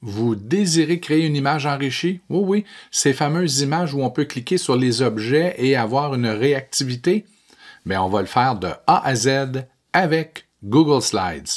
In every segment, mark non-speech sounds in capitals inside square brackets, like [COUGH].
Vous désirez créer une image enrichie? Oui, oui, ces fameuses images où on peut cliquer sur les objets et avoir une réactivité. Mais ben, on va le faire de A à Z avec Google Slides.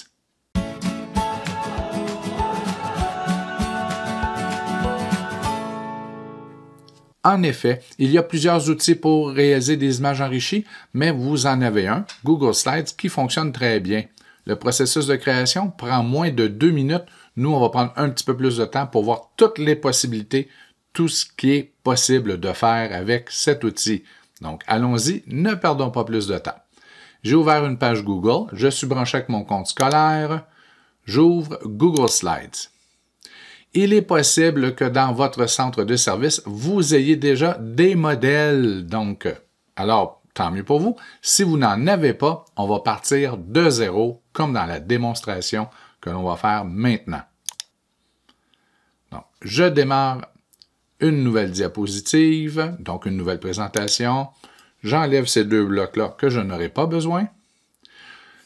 En effet, il y a plusieurs outils pour réaliser des images enrichies, mais vous en avez un, Google Slides, qui fonctionne très bien. Le processus de création prend moins de deux minutes nous, on va prendre un petit peu plus de temps pour voir toutes les possibilités, tout ce qui est possible de faire avec cet outil. Donc, allons-y, ne perdons pas plus de temps. J'ai ouvert une page Google, je suis branché avec mon compte scolaire, j'ouvre Google Slides. Il est possible que dans votre centre de service, vous ayez déjà des modèles. Donc, alors, tant mieux pour vous. Si vous n'en avez pas, on va partir de zéro, comme dans la démonstration que l'on va faire maintenant. Donc, je démarre une nouvelle diapositive, donc une nouvelle présentation. J'enlève ces deux blocs-là que je n'aurai pas besoin.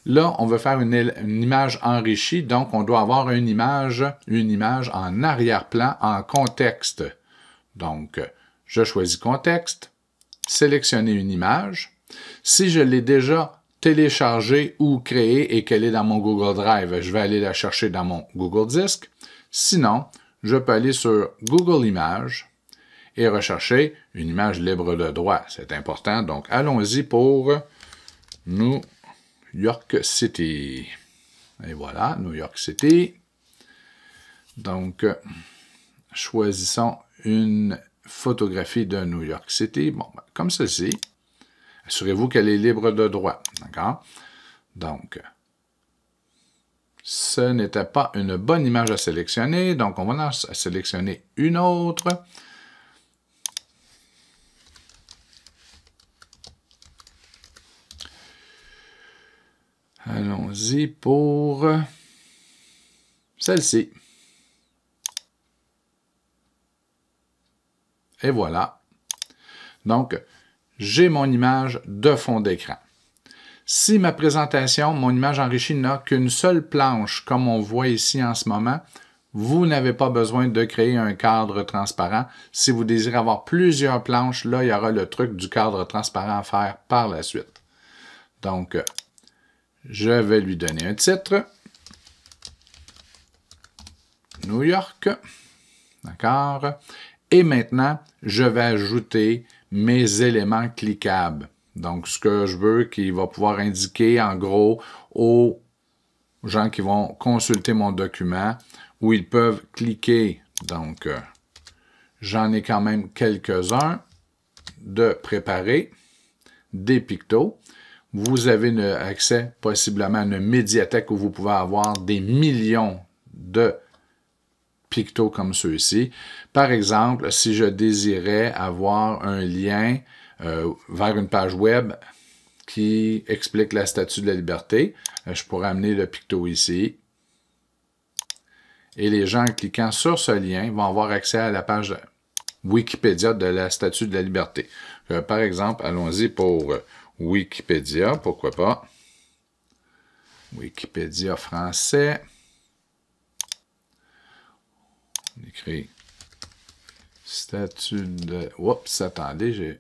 Là, on veut faire une, une, image enrichie, donc on doit avoir une image, une image en arrière-plan, en contexte. Donc, je choisis contexte, sélectionner une image. Si je l'ai déjà télécharger ou créer et qu'elle est dans mon Google Drive. Je vais aller la chercher dans mon Google Disk. Sinon, je peux aller sur Google Images et rechercher une image libre de droit. C'est important. Donc, allons-y pour New York City. Et voilà, New York City. Donc, choisissons une photographie de New York City. Bon, ben, comme ceci. Assurez-vous qu'elle est libre de droit. D'accord? Donc, ce n'était pas une bonne image à sélectionner, donc on va en sélectionner une autre. Allons-y pour celle-ci. Et voilà. Donc, j'ai mon image de fond d'écran. Si ma présentation, mon image enrichie n'a qu'une seule planche, comme on voit ici en ce moment, vous n'avez pas besoin de créer un cadre transparent. Si vous désirez avoir plusieurs planches, là, il y aura le truc du cadre transparent à faire par la suite. Donc, euh, je vais lui donner un titre. New York. D'accord? Et maintenant, je vais ajouter mes éléments cliquables. Donc, ce que je veux qui va pouvoir indiquer, en gros, aux gens qui vont consulter mon document, où ils peuvent cliquer. Donc, euh, j'en ai quand même quelques-uns de préparer des pictos. Vous avez accès possiblement à une médiathèque où vous pouvez avoir des millions de picto comme ceux-ci. Par exemple, si je désirais avoir un lien euh, vers une page web qui explique la statue de la liberté, euh, je pourrais amener le picto ici. Et les gens, en cliquant sur ce lien, vont avoir accès à la page Wikipédia de la statue de la liberté. Euh, par exemple, allons-y pour Wikipédia, pourquoi pas. Wikipédia français. On écrit statut de... Oups, attendez, j'ai...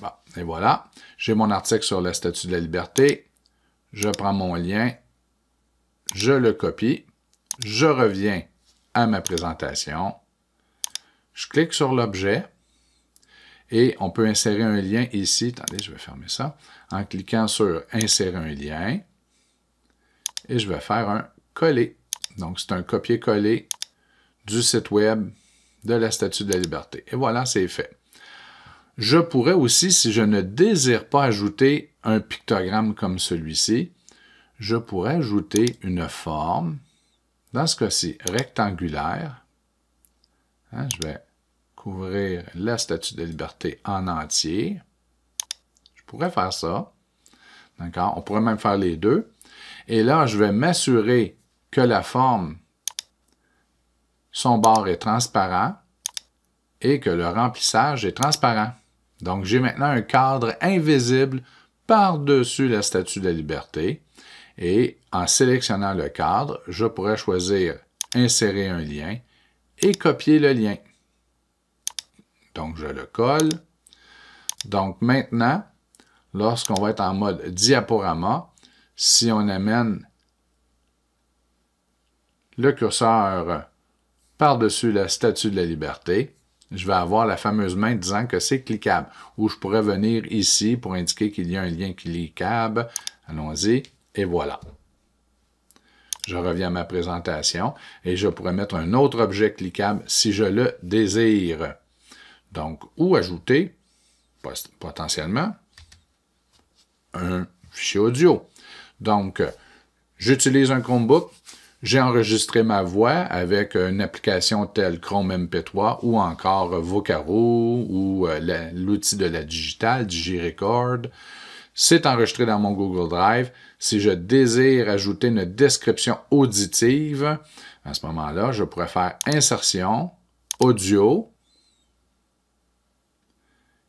Bon, et voilà. J'ai mon article sur la statut de la liberté. Je prends mon lien. Je le copie. Je reviens à ma présentation. Je clique sur l'objet et on peut insérer un lien ici. Attendez, je vais fermer ça. En cliquant sur « Insérer un lien » et je vais faire un « Coller ». Donc, c'est un copier-coller du site web de la Statue de la Liberté. Et voilà, c'est fait. Je pourrais aussi, si je ne désire pas ajouter un pictogramme comme celui-ci, je pourrais ajouter une forme, dans ce cas-ci rectangulaire. Hein, je vais couvrir la Statue de la Liberté en entier. Je pourrais faire ça. D'accord? On pourrait même faire les deux. Et là, je vais m'assurer que la forme son bord est transparent et que le remplissage est transparent. Donc, j'ai maintenant un cadre invisible par-dessus la Statue de la Liberté. Et en sélectionnant le cadre, je pourrais choisir Insérer un lien et copier le lien. Donc, je le colle. Donc, maintenant, lorsqu'on va être en mode diaporama, si on amène le curseur par-dessus la statue de la liberté, je vais avoir la fameuse main disant que c'est cliquable. Ou je pourrais venir ici pour indiquer qu'il y a un lien cliquable. Allons-y. Et voilà. Je reviens à ma présentation et je pourrais mettre un autre objet cliquable si je le désire. Donc, ou ajouter, potentiellement, un fichier audio. Donc, j'utilise un Chromebook, j'ai enregistré ma voix avec une application telle Chrome MP3 ou encore Vocaro ou euh, l'outil de la digitale, DigiRecord. C'est enregistré dans mon Google Drive. Si je désire ajouter une description auditive, à ce moment-là, je pourrais faire insertion, audio.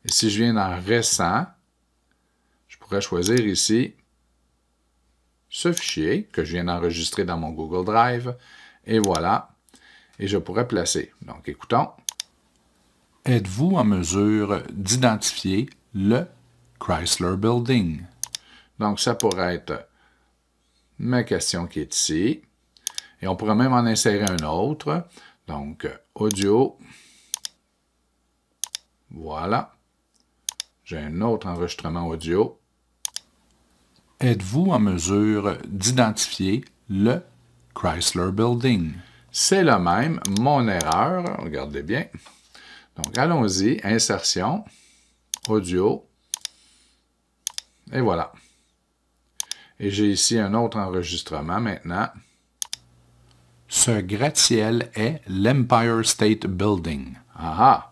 Et si je viens dans récent, je pourrais choisir ici ce fichier que je viens d'enregistrer dans mon Google Drive. Et voilà. Et je pourrais placer. Donc, écoutons. Êtes-vous en mesure d'identifier le Chrysler Building? Donc, ça pourrait être ma question qui est ici. Et on pourrait même en insérer un autre. Donc, audio. Voilà. J'ai un autre enregistrement audio êtes-vous en mesure d'identifier le Chrysler Building? C'est le même, mon erreur, regardez bien. Donc, allons-y, insertion, audio, et voilà. Et j'ai ici un autre enregistrement maintenant. Ce gratte-ciel est l'Empire State Building. Ah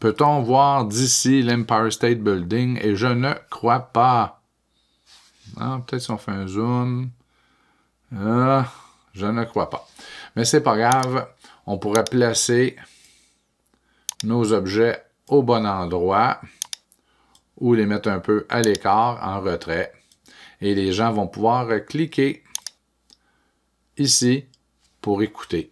Peut-on voir d'ici l'Empire State Building? Et je ne crois pas. Hein, peut-être si on fait un zoom. Ah, je ne crois pas. Mais c'est pas grave. On pourrait placer nos objets au bon endroit ou les mettre un peu à l'écart, en retrait. Et les gens vont pouvoir cliquer ici pour écouter.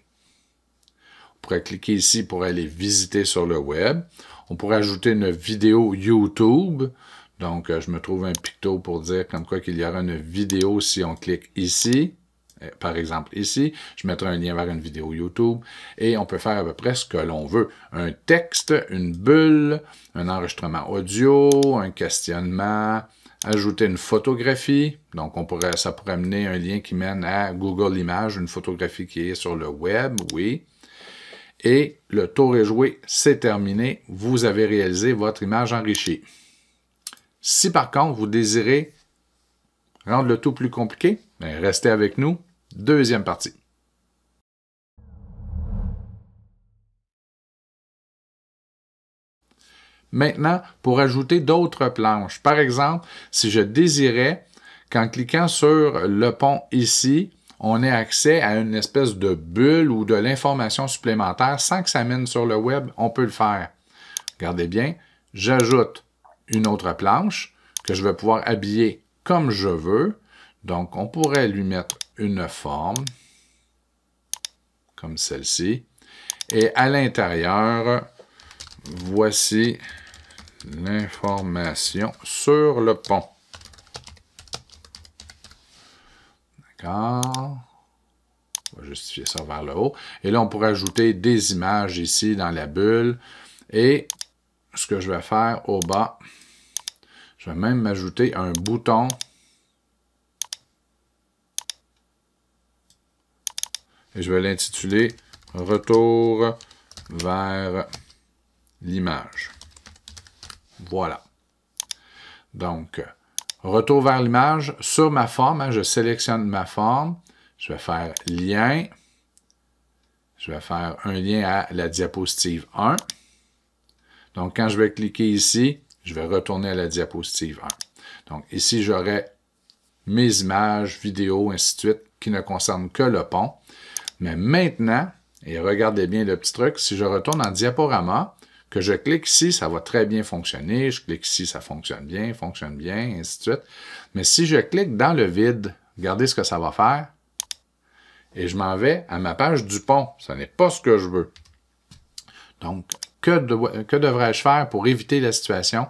On pourrait cliquer ici pour aller visiter sur le web. On pourrait ajouter une vidéo YouTube donc, euh, je me trouve un picto pour dire comme quoi qu'il y aura une vidéo si on clique ici. Euh, par exemple, ici, je mettrai un lien vers une vidéo YouTube et on peut faire à peu près ce que l'on veut. Un texte, une bulle, un enregistrement audio, un questionnement, ajouter une photographie. Donc, on pourrait, ça pourrait amener un lien qui mène à Google Images, une photographie qui est sur le web, oui. Et le tour est joué, c'est terminé. Vous avez réalisé votre image enrichie. Si par contre, vous désirez rendre le tout plus compliqué, ben, restez avec nous. Deuxième partie. Maintenant, pour ajouter d'autres planches, par exemple, si je désirais qu'en cliquant sur le pont ici, on ait accès à une espèce de bulle ou de l'information supplémentaire sans que ça mène sur le web, on peut le faire. Regardez bien, j'ajoute une autre planche que je vais pouvoir habiller comme je veux. Donc, on pourrait lui mettre une forme, comme celle-ci. Et à l'intérieur, voici l'information sur le pont. D'accord. On va justifier ça vers le haut. Et là, on pourrait ajouter des images ici dans la bulle. Et ce que je vais faire au bas, je vais même m'ajouter un bouton et je vais l'intituler « Retour vers l'image ». Voilà. Donc, retour vers l'image sur ma forme. Hein, je sélectionne ma forme. Je vais faire lien. Je vais faire un lien à la diapositive 1. Donc, quand je vais cliquer ici, je vais retourner à la diapositive 1. Donc, ici, j'aurai mes images, vidéos, ainsi de suite, qui ne concernent que le pont. Mais maintenant, et regardez bien le petit truc, si je retourne en diaporama, que je clique ici, ça va très bien fonctionner. Je clique ici, ça fonctionne bien, fonctionne bien, ainsi de suite. Mais si je clique dans le vide, regardez ce que ça va faire. Et je m'en vais à ma page du pont. Ce n'est pas ce que je veux. Donc, que, devrais-je faire pour éviter la situation?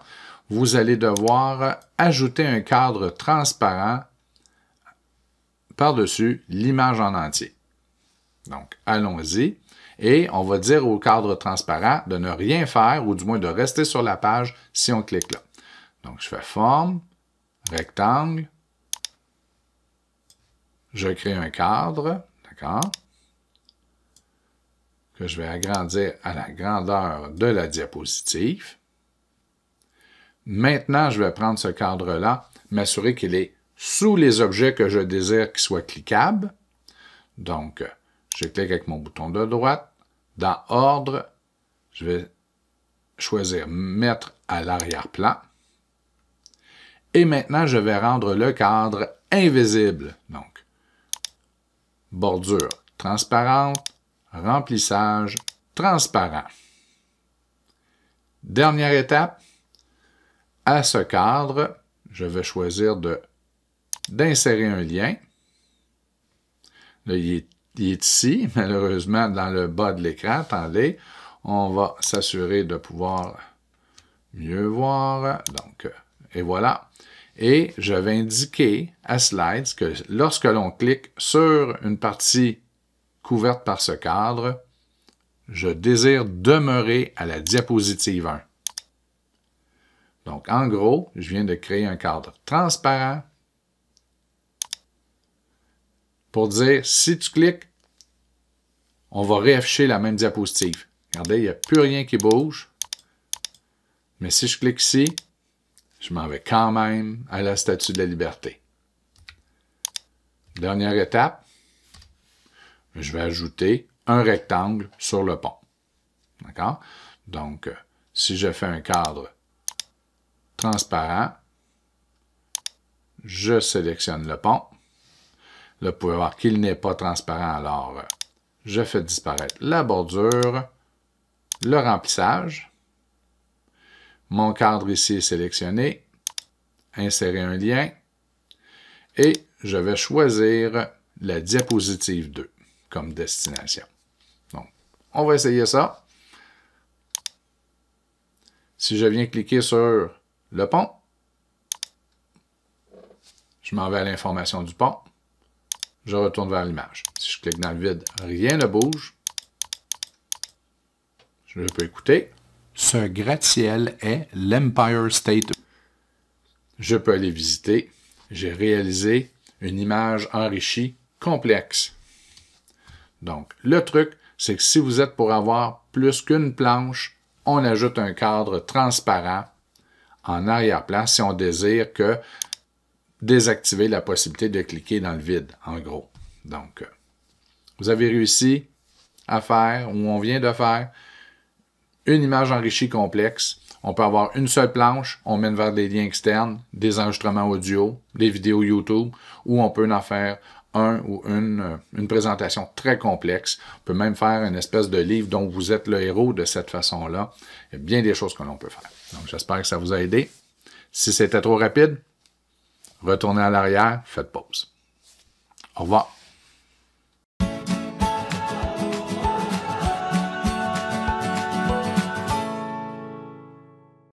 Vous allez devoir ajouter un cadre transparent par-dessus l'image en entier. Donc, allons-y. Et on va dire au cadre transparent de ne rien faire ou du moins de rester sur la page si on clique là. Donc, je fais forme, rectangle, je crée un cadre, d'accord? que je vais agrandir à la grandeur de la diapositive. Maintenant, je vais prendre ce cadre-là, m'assurer qu'il est sous les objets que je désire qui soient cliquables. Donc, je clique avec mon bouton de droite. Dans Ordre, je vais choisir Mettre à l'arrière-plan. Et maintenant, je vais rendre le cadre invisible. Donc, bordure transparente, remplissage transparent. Dernière étape, à ce cadre, je vais choisir d'insérer un lien. il est, ici, [LAUGHS] malheureusement, dans le bas de l'écran. Attendez, on va s'assurer de pouvoir mieux voir. Donc, et voilà. Et je vais indiquer à Slides que lorsque l'on clique sur une partie couverte par ce cadre, je désire demeurer à la diapositive 1. Donc, en gros, je viens de créer un cadre transparent pour dire, si tu cliques, on va réafficher la même diapositive. Regardez, il n'y a plus rien qui bouge. Mais si je clique ici, je m'en vais quand même à la Statue de la Liberté. Dernière étape, je vais ajouter un rectangle sur le pont. D'accord? Donc, euh, si je fais un cadre transparent, je sélectionne le pont. Là, vous pouvez voir qu'il n'est pas transparent, alors euh, je fais disparaître la bordure, le remplissage. Mon cadre ici est sélectionné. Insérer un lien. Et je vais choisir la diapositive 2 comme destination. Donc, on va essayer ça. Si je viens cliquer sur le pont, je m'en vais à l'information du pont. Je retourne vers l'image. Si je clique dans le vide, rien ne bouge. Je peux écouter. Ce gratte-ciel est l'Empire State. Je peux aller visiter. J'ai réalisé une image enrichie complexe donc, le truc, c'est que si vous êtes pour avoir plus qu'une planche, on ajoute un cadre transparent en arrière-plan si on désire que désactiver la possibilité de cliquer dans le vide, en gros. Donc, euh, vous avez réussi à faire, ou on vient de faire, une image enrichie complexe. On peut avoir une seule planche, on mène vers des liens externes, des enregistrements audio, des vidéos YouTube, ou on peut en faire un ou une, euh, une présentation très complexe. On peut même faire une espèce de livre dont vous êtes le héros de cette façon-là. Il y a bien des choses que l'on peut faire. Donc, j'espère que ça vous a aidé. Si c'était trop rapide, retournez à l'arrière, faites pause. Au revoir.